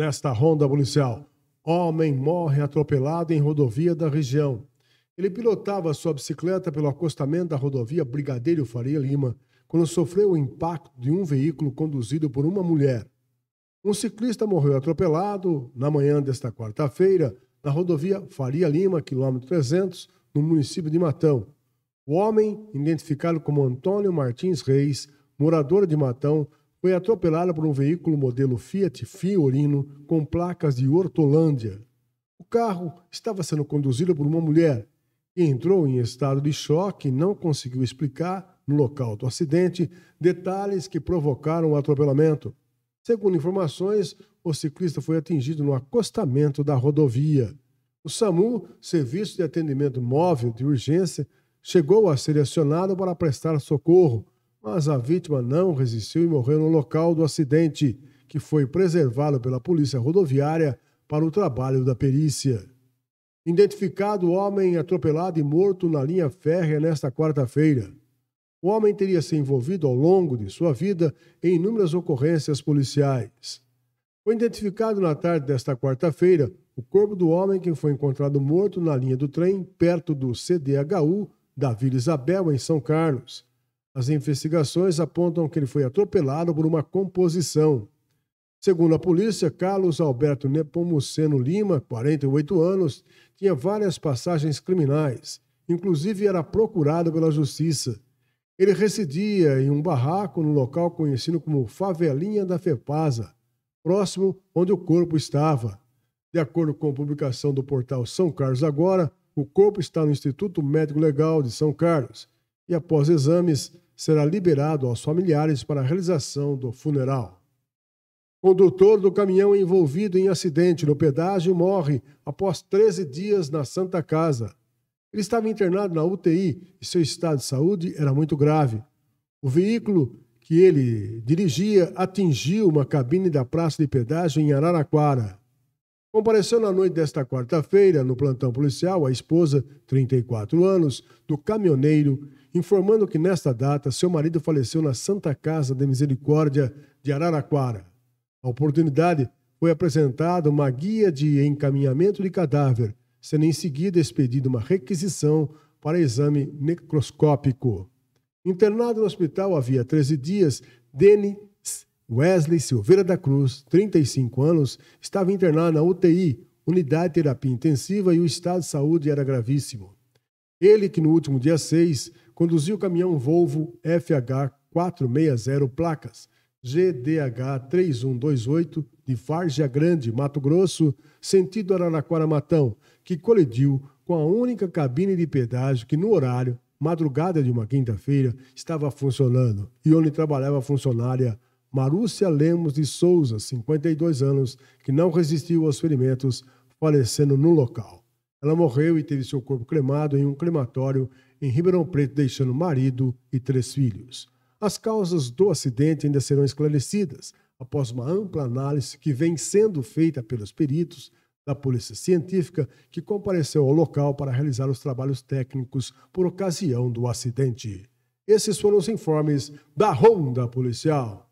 nesta ronda policial. Homem morre atropelado em rodovia da região. Ele pilotava sua bicicleta pelo acostamento da rodovia Brigadeiro Faria Lima quando sofreu o impacto de um veículo conduzido por uma mulher. Um ciclista morreu atropelado na manhã desta quarta-feira na rodovia Faria Lima, quilômetro 300, no município de Matão. O homem, identificado como Antônio Martins Reis, morador de Matão, foi atropelada por um veículo modelo Fiat Fiorino com placas de Hortolândia. O carro estava sendo conduzido por uma mulher que entrou em estado de choque e não conseguiu explicar, no local do acidente, detalhes que provocaram o atropelamento. Segundo informações, o ciclista foi atingido no acostamento da rodovia. O SAMU, Serviço de Atendimento Móvel de Urgência, chegou a ser acionado para prestar socorro, mas a vítima não resistiu e morreu no local do acidente, que foi preservado pela polícia rodoviária para o trabalho da perícia. Identificado o homem atropelado e morto na linha férrea nesta quarta-feira. O homem teria se envolvido ao longo de sua vida em inúmeras ocorrências policiais. Foi identificado na tarde desta quarta-feira o corpo do homem que foi encontrado morto na linha do trem perto do CDHU da Vila Isabel, em São Carlos. As investigações apontam que ele foi atropelado por uma composição. Segundo a polícia, Carlos Alberto Nepomuceno Lima, 48 anos, tinha várias passagens criminais, inclusive era procurado pela justiça. Ele residia em um barraco no local conhecido como Favelinha da Fepasa, próximo onde o corpo estava. De acordo com a publicação do portal São Carlos Agora, o corpo está no Instituto Médico Legal de São Carlos, e, após exames, será liberado aos familiares para a realização do funeral. Condutor do caminhão envolvido em acidente no pedágio morre após 13 dias na Santa Casa. Ele estava internado na UTI e seu estado de saúde era muito grave. O veículo que ele dirigia atingiu uma cabine da praça de pedágio em Araraquara. Compareceu na noite desta quarta-feira, no plantão policial, a esposa, 34 anos, do caminhoneiro, informando que nesta data seu marido faleceu na Santa Casa de Misericórdia de Araraquara. A oportunidade foi apresentada uma guia de encaminhamento de cadáver, sendo em seguida expedida uma requisição para exame necroscópico. Internado no hospital havia 13 dias, Dene Wesley Silveira da Cruz, 35 anos, estava internado na UTI, Unidade de Terapia Intensiva, e o estado de saúde era gravíssimo. Ele, que no último dia 6 conduziu o caminhão Volvo FH460 placas GDH3128 de Várzea Grande, Mato Grosso, sentido Araraquara-Matão, que colidiu com a única cabine de pedágio que no horário, madrugada de uma quinta-feira, estava funcionando e onde trabalhava a funcionária Marúcia Lemos de Souza, 52 anos, que não resistiu aos ferimentos, falecendo no local. Ela morreu e teve seu corpo cremado em um crematório em Ribeirão Preto, deixando marido e três filhos. As causas do acidente ainda serão esclarecidas após uma ampla análise que vem sendo feita pelos peritos da Polícia Científica que compareceu ao local para realizar os trabalhos técnicos por ocasião do acidente. Esses foram os informes da Ronda Policial.